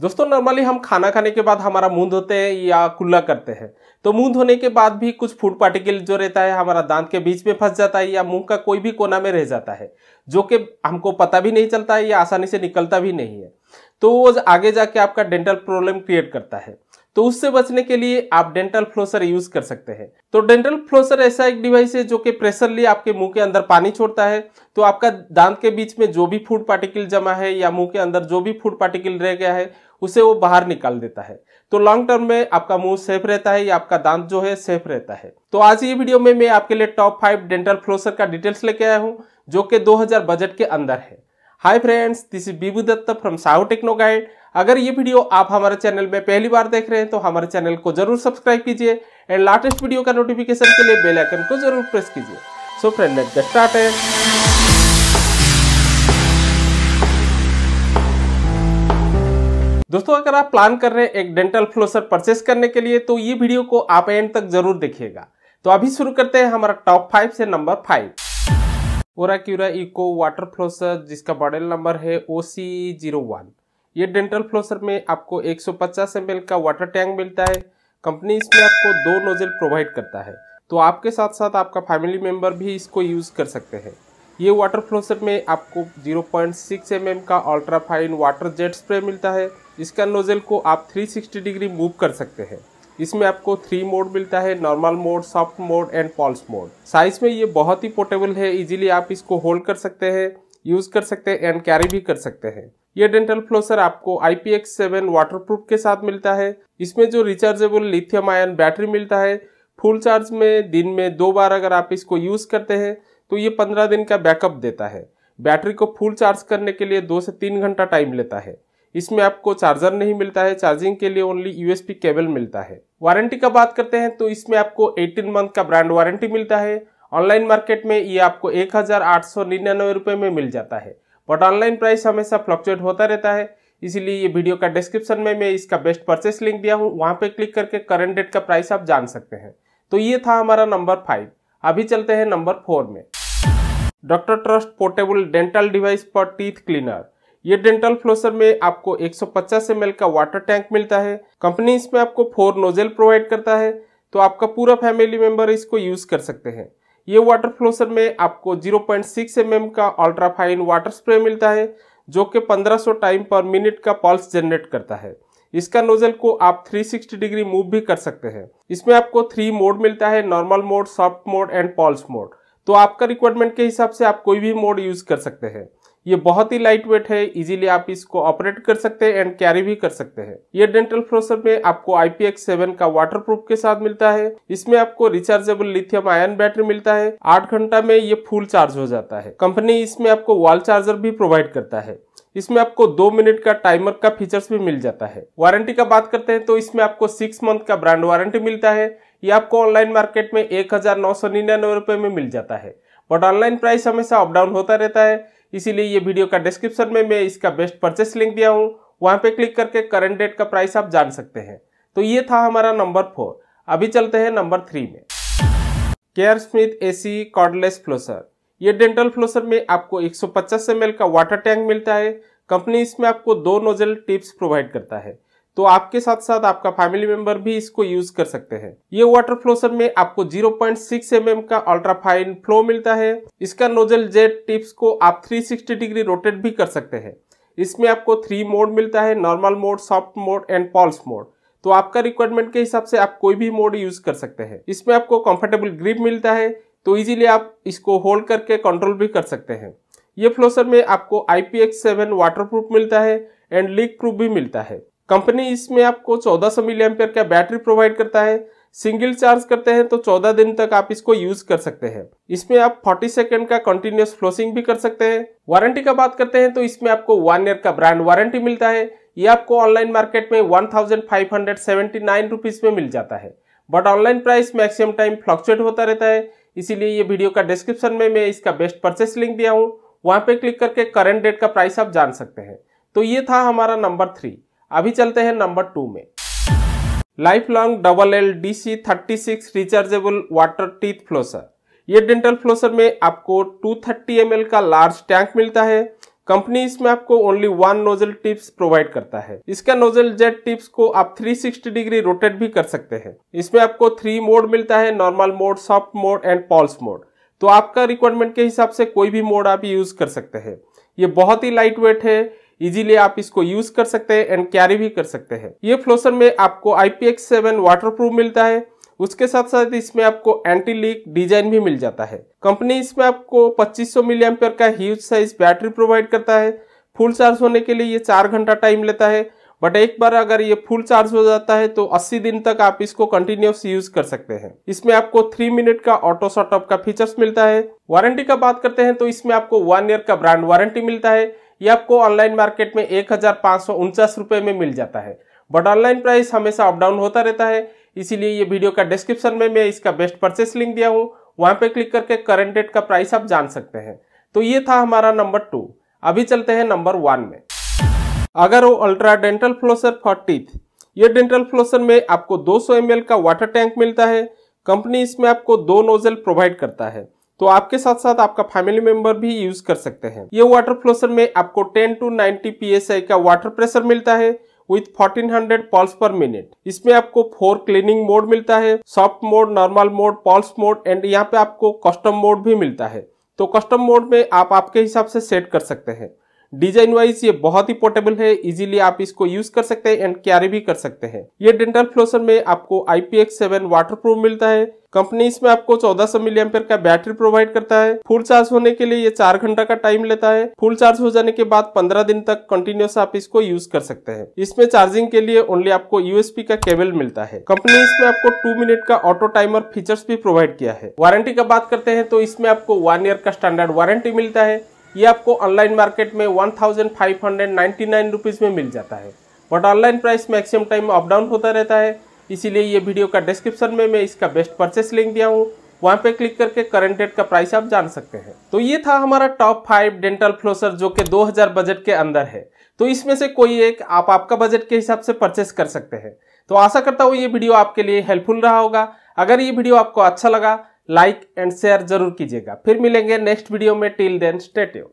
दोस्तों नॉर्मली हम खाना खाने के बाद हमारा मुंह धोते हैं या कुल्ला करते हैं तो मुंह धोने के बाद भी कुछ फूड पार्टिकल जो रहता है हमारा दांत के बीच में फंस जाता है या मुंह का कोई भी कोना में रह जाता है जो कि हमको पता भी नहीं चलता है या आसानी से निकलता भी नहीं है तो वो आगे जाके आपका डेंटल प्रॉब्लम क्रिएट करता है तो उससे बचने के लिए आप डेंटल फ्लोसर यूज कर सकते हैं तो डेंटल फ्लोसर ऐसा एक डिवाइस है जो कि प्रेशर लिए आपके मुंह के अंदर पानी छोड़ता है तो आपका दांत के बीच में जो भी फूड पार्टिकल जमा है या मुंह के अंदर जो भी फूड पार्टिकल रह गया है उसे वो बाहर निकाल देता है तो लॉन्ग टर्म में आपका मुंह सेफ रहता है या आपका दांत जो है सेफ रहता है तो आज ये वीडियो में मैं आपके लिए टॉप फाइव डेंटल फ्लोसर का डिटेल्स लेके आया हूँ जो कि दो बजट के अंदर है hi friends this is Bibu Datta from Sahu techno guide अगर ये वीडियो आप हमारे चैनल में पहली बार देख रहे हैं तो हमारे चैनल को जरूर सब्सक्राइब कीजिए एंड लेटेस्ट वीडियो का नोटिफिकेशन के लिए बेल आइकन को जरूर प्रेस कीजिए so friend let get started दोस्तों अगर आप प्लान कर रहे हैं एक डेंटल फ्लोसर परचेस करने के लिए तो ये वीडियो को आप एंड तक जरूर देखिएगा तो अभी शुरू करते हैं हमारा टॉप फाइव से number five Oracura eco water flosser जिसका मॉडल नंबर है ओ सी जीरो वन ये डेंटल फ्लोसर में आपको 150 सौ का वाटर टैंक मिलता है कंपनी इसमें आपको दो नोजल प्रोवाइड करता है तो आपके साथ साथ आपका फैमिली मेम्बर भी इसको यूज़ कर सकते हैं ये वाटर फ्लोसर में आपको 0.6 पॉइंट mm का ultra fine water jet spray मिलता है इसका नोजल को आप 360 डिग्री मूव कर सकते हैं इसमें आपको थ्री मोड मिलता है normal mode soft mode and pulse mode size में ये बहुत ही पोर्टेबल है इजीली आप इसको होल्ड कर सकते हैं यूज़ कर सकते हैं एंड कैरी भी कर सकते हैं ये डेंटल फ्लोसर आपको IPX7 सेवन वाटरप्रूफ के साथ मिलता है इसमें जो रिचार्जेबल लिथियम आयन बैटरी मिलता है फुल चार्ज में दिन में दो बार अगर आप इसको यूज़ करते हैं तो ये पंद्रह दिन का बैकअप देता है बैटरी को फुल चार्ज करने के लिए दो से तीन घंटा टाइम लेता है इसमें आपको चार्जर नहीं मिलता है चार्जिंग के लिए ओनली यूएसपी केबल मिलता है वारंटी का बात करते हैं तो इसमें आपको 18 मंथ का ब्रांड वारंटी मिलता है ऑनलाइन मार्केट में ये आपको एक हजार में मिल जाता है बट ऑनलाइन प्राइस हमेशा फ्लक्चुएट होता रहता है इसीलिए ये वीडियो का डिस्क्रिप्शन में मैं इसका बेस्ट परचेस लिंक दिया हूँ वहाँ पे क्लिक करके करंट डेट का प्राइस आप जान सकते हैं तो ये था हमारा नंबर फाइव अभी चलते हैं नंबर फोर में doctor trust portable dental device for teeth cleaner ये डेंटल फ्लोसर में आपको 150 ml का वाटर टैंक मिलता है कंपनी इसमें आपको फोर नोजल प्रोवाइड करता है तो आपका पूरा फैमिली मेंबर इसको यूज कर सकते हैं ये वाटर फ्लोसर में आपको 0.6 पॉइंट का अल्ट्राफाइन वाटर स्प्रे मिलता है जो कि 1500 टाइम पर मिनट का पल्स जनरेट करता है इसका नोजल को आप 360 डिग्री मूव भी कर सकते हैं इसमें आपको थ्री मोड मिलता है normal mode soft mode and pulse mode तो आपका रिक्वायरमेंट के हिसाब से आप कोई भी मोड यूज कर सकते हैं ये बहुत ही लाइट वेट है इजीली आप इसको ऑपरेट कर सकते हैं एंड कैरी भी कर सकते हैं ये डेंटल फ्रोसर में आपको IPX7 सेवन का वाटर प्रूफ के साथ मिलता है इसमें आपको रिचार्जेबल लिथियम आयन बैटरी मिलता है आठ घंटा में ये फुल चार्ज हो जाता है कंपनी इसमें आपको वॉल चार्जर भी प्रोवाइड करता है इसमें आपको दो मिनट का टाइमर का फीचर्स भी मिल जाता है वारंटी का बात करते हैं तो इसमें आपको सिक्स मंथ का ब्रांड वारंटी मिलता है ये आपको ऑनलाइन मार्केट में एक हजार नौ सौ निन्यानवे रुपए में मिल जाता है बट ऑनलाइन प्राइस हमेशा अप डाउन होता रहता है इसीलिए ये वीडियो का डिस्क्रिप्शन में मैं इसका बेस्ट परचेस लिंक दिया हूँ वहाँ पे क्लिक करके करंट डेट का प्राइस आप जान सकते हैं तो ये था हमारा नंबर फोर अभी चलते हैं नंबर थ्री में Caresmith AC cordless flosser ये डेंटल फ्लोसर में आपको एक सौ का वाटर टैंक मिलता है कंपनी इसमें आपको दो नोजल टिप्स प्रोवाइड करता है तो आपके साथ साथ आपका फैमिली मेंबर भी इसको यूज कर सकते हैं ये वाटर फ्लोसर में आपको 0.6 पॉइंट mm का अल्ट्राफाइन फ्लो मिलता है इसका नोजल जेट टिप्स को आप 360 डिग्री रोटेट भी कर सकते हैं इसमें आपको थ्री मोड मिलता है normal mode soft mode and pulse mode तो आपका रिक्वायरमेंट के हिसाब से आप कोई भी मोड यूज कर सकते हैं इसमें आपको कंफर्टेबल ग्रिप मिलता है तो इजीली आप इसको होल्ड करके कंट्रोल भी कर सकते हैं ये फ्लोसर में आपको आई पी वाटरप्रूफ मिलता है एंड लीक प्रूफ भी मिलता है कंपनी इसमें आपको 1400 सौ मिली एम्पेयर का बैटरी प्रोवाइड करता है सिंगल चार्ज करते हैं तो 14 दिन तक आप इसको यूज कर सकते हैं इसमें आप 40 सेकेंड का कंटिन्यूस फ्लोसिंग भी कर सकते हैं वारंटी का बात करते हैं तो इसमें आपको वन ईयर का ब्रांड वारंटी मिलता है ये आपको ऑनलाइन मार्केट में वन थाउजेंड में मिल जाता है but online price maximum time fluctuate होता रहता है इसीलिए ये वीडियो का डिस्क्रिप्शन में मैं इसका बेस्ट परचेस लिंक दिया हूँ वहाँ पे क्लिक करके करंट डेट का प्राइस आप जान सकते हैं तो ये था हमारा नंबर थ्री अभी चलते हैं नंबर टू में life long double L D C thirty six rechargeable water teeth flosser ये डेंटल फ्लोसर में आपको 230 थर्टी का लार्ज टैंक मिलता है कंपनी इसमें आपको only one nozzle tips provide करता है इसका नोजल जेट टिप्स को आप 360 डिग्री रोटेट भी कर सकते हैं इसमें आपको थ्री मोड मिलता है normal mode soft mode and pulse mode तो आपका रिक्वायरमेंट के हिसाब से कोई भी मोड आप यूज कर सकते हैं ये बहुत ही लाइट वेट है इजीली आप इसको यूज कर सकते हैं एंड कैरी भी कर सकते हैं ये फ्लोसर में आपको IPX7 सेवन वाटर मिलता है उसके साथ साथ इसमें आपको एंटी लीक डिजाइन भी मिल जाता है कंपनी इसमें आपको 2500 सौ मिलीएम्पेयर का ह्यूज साइज बैटरी प्रोवाइड करता है फुल चार्ज होने के लिए ये चार घंटा टाइम लेता है बट एक बार अगर ये फुल चार्ज हो जाता है तो 80 दिन तक आप इसको कंटिन्यूस यूज कर सकते हैं इसमें आपको थ्री मिनट का ऑटो शॉर्टअप का फीचर्स मिलता है वारंटी का बात करते हैं तो इसमें आपको वन ईयर का ब्रांड वारंटी मिलता है ये आपको ऑनलाइन मार्केट में एक हजार में मिल जाता है बट ऑनलाइन प्राइस हमेशा अप डाउन होता रहता है इसीलिए ये वीडियो का डिस्क्रिप्शन में मैं इसका बेस्ट परचेस लिंक दिया हूँ वहाँ पे क्लिक करके करंट डेट का प्राइस आप जान सकते हैं तो ये था हमारा नंबर टू अभी चलते हैं नंबर वन में अगर वो ultra dental flosser for teeth ये डेंटल फ्लोसर में आपको 200 ml का वाटर टैंक मिलता है कंपनी इसमें आपको दो नोजल प्रोवाइड करता है तो आपके साथ साथ आपका फैमिली मेंबर भी यूज कर सकते हैं ये वाटर फ्लोसर में आपको 10 टू 90 पीएसआई का वाटर प्रेशर मिलता है विथ 1400 पॉल्स पर मिनट इसमें आपको फोर क्लीनिंग मोड मिलता है soft mode normal mode pulse mode and यहाँ पे आपको कस्टम मोड भी मिलता है तो कस्टम मोड में आप आपके हिसाब से सेट कर सकते हैं डिजाइन वाइज ये बहुत ही पोर्टेबल है इजीली आप इसको यूज कर सकते हैं एंड कैरी भी कर सकते हैं ये डेंटल फ्लोसर में आपको आईपीएक्स सेवन वाटर प्रूफ मिलता है कंपनी इसमें आपको 1400 सौ मिलियमपेयर का बैटरी प्रोवाइड करता है फुल चार्ज होने के लिए ये चार घंटा का टाइम लेता है फुल चार्ज हो जाने के बाद 15 दिन तक कंटिन्यूस आप इसको यूज कर सकते हैं इसमें चार्जिंग के लिए ओनली आपको यूएसपी का केबल मिलता है कंपनी इसमें आपको टू मिनट का ऑटो टाइमर फीचर्स भी प्रोवाइड किया है वारंटी का बात करते हैं तो इसमें आपको वन ईयर का स्टैंडर्ड वारंटी मिलता है ये आपको ऑनलाइन मार्केट में one thousand five hundred ninety nine rupees में मिल जाता है but online price maximum time up down होता रहता है इसीलिए ये वीडियो का डिस्क्रिप्शन में मैं इसका बेस्ट परचेस लिंक दिया हूँ वहाँ पे क्लिक करके करंट डेट का प्राइस आप जान सकते हैं तो ये था हमारा टॉप फाइव डेंटल फ्लोसर जो कि 2000 बजट के अंदर है तो इसमें से कोई एक आप आपका बजट के हिसाब से परचेस कर सकते हैं तो आशा करता हूँ ये वीडियो आपके लिए हेल्पफुल रहा होगा अगर ये वीडियो आपको अच्छा लगा लाइक एंड शेयर जरूर कीजिएगा फिर मिलेंगे नेक्स्ट वीडियो में टिल देन स्टेट्यू